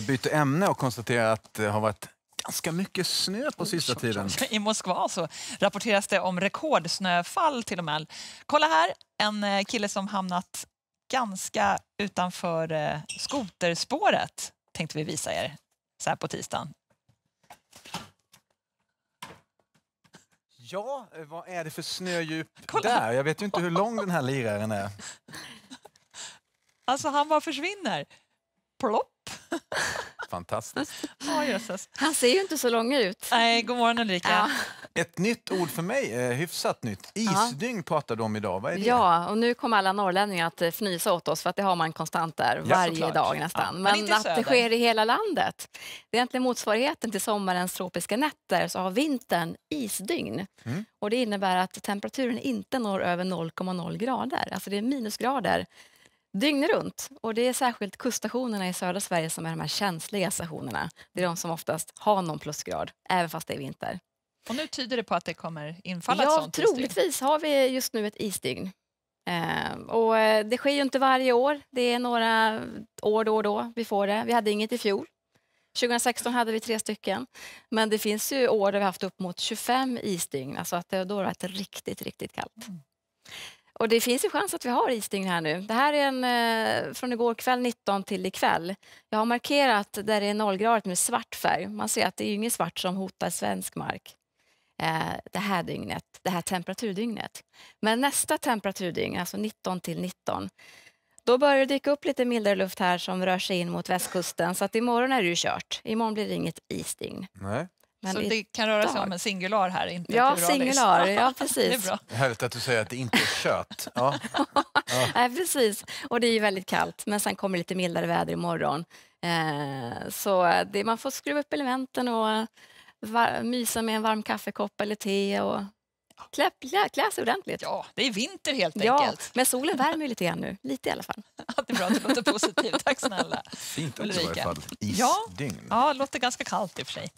Eh, byter ämne och konstaterar att det har varit ganska mycket snö på sista tiden. I Moskva så rapporteras det om rekordsnöfall till och med. Kolla här, en eh, kille som hamnat ganska utanför eh, skoterspåret tänkte vi visa er så här på tisdagen. Ja, vad är det för snödjup Kolla. där? Jag vet ju inte hur lång den här liraren är. Alltså han bara försvinner. Plopp! Fantastiskt. oh, Han ser ju inte så lång ut. Nej, god morgon Ulrika. Ja. Ett nytt ord för mig, eh, hyfsat nytt. Isdygn ja. pratar du om idag. Vad är det? Ja, och nu kommer alla norrlänningar att eh, fnysa åt oss för att det har man konstant där ja, varje såklart. dag nästan. Ja, men men att det sker i hela landet. Det är egentligen motsvarigheten till sommarens tropiska nätter så har vintern isdygn. Mm. Och det innebär att temperaturen inte når över 0,0 grader. Alltså det är minusgrader dygnet runt. Och det är särskilt kuststationerna i södra Sverige som är de här känsliga stationerna. Det är de som oftast har någon plusgrad, även fast det är vinter. Och nu tyder det på att det kommer infalla ja, ett sånt Ja, troligtvis isdygn. har vi just nu ett isdygn. Ehm, eh, och det sker ju inte varje år. Det är några år då och då vi får det. Vi hade inget i fjol. 2016 hade vi tre stycken. Men det finns ju år där vi haft upp mot 25 isdygn. Alltså att det, då har det varit riktigt, riktigt kallt. Mm. Och det finns en chans att vi har isdygn här nu. Det här är en eh, från igår kväll 19 till ikväll. Jag har markerat där det är nollgradigt med svart färg. Man ser att det är inget svart som hotar svensk mark eh, det här dygnet, det här temperaturdygnet. Men nästa temperaturdygn, alltså 19 till 19, då börjar det dyka upp lite mildare luft här som rör sig in mot västkusten. Så att imorgon är det ju kört. Imorgon blir det inget isdygn. Nej. Men så det kan röra sig dag. om en singular här, inte Ja, singular. Ja, precis. det är Härligt att du säger att det inte är kött. Ja. ja. Nej, precis. Och det är väldigt kallt, men sen kommer det lite mildare väder imorgon. Eh, så det, man får skruva upp elementen och var, mysa med en varm kaffekopp eller te och klä, klä, klä sig ordentligt. Ja, det är vinter helt enkelt. Ja, men solen värmer lite grann nu. Lite i alla fall. det är bra, det låter positivt. Tack snälla Fint också Ulrika. i varje fall. Isdygn. Ja, ja, låter ganska kallt i och för sig.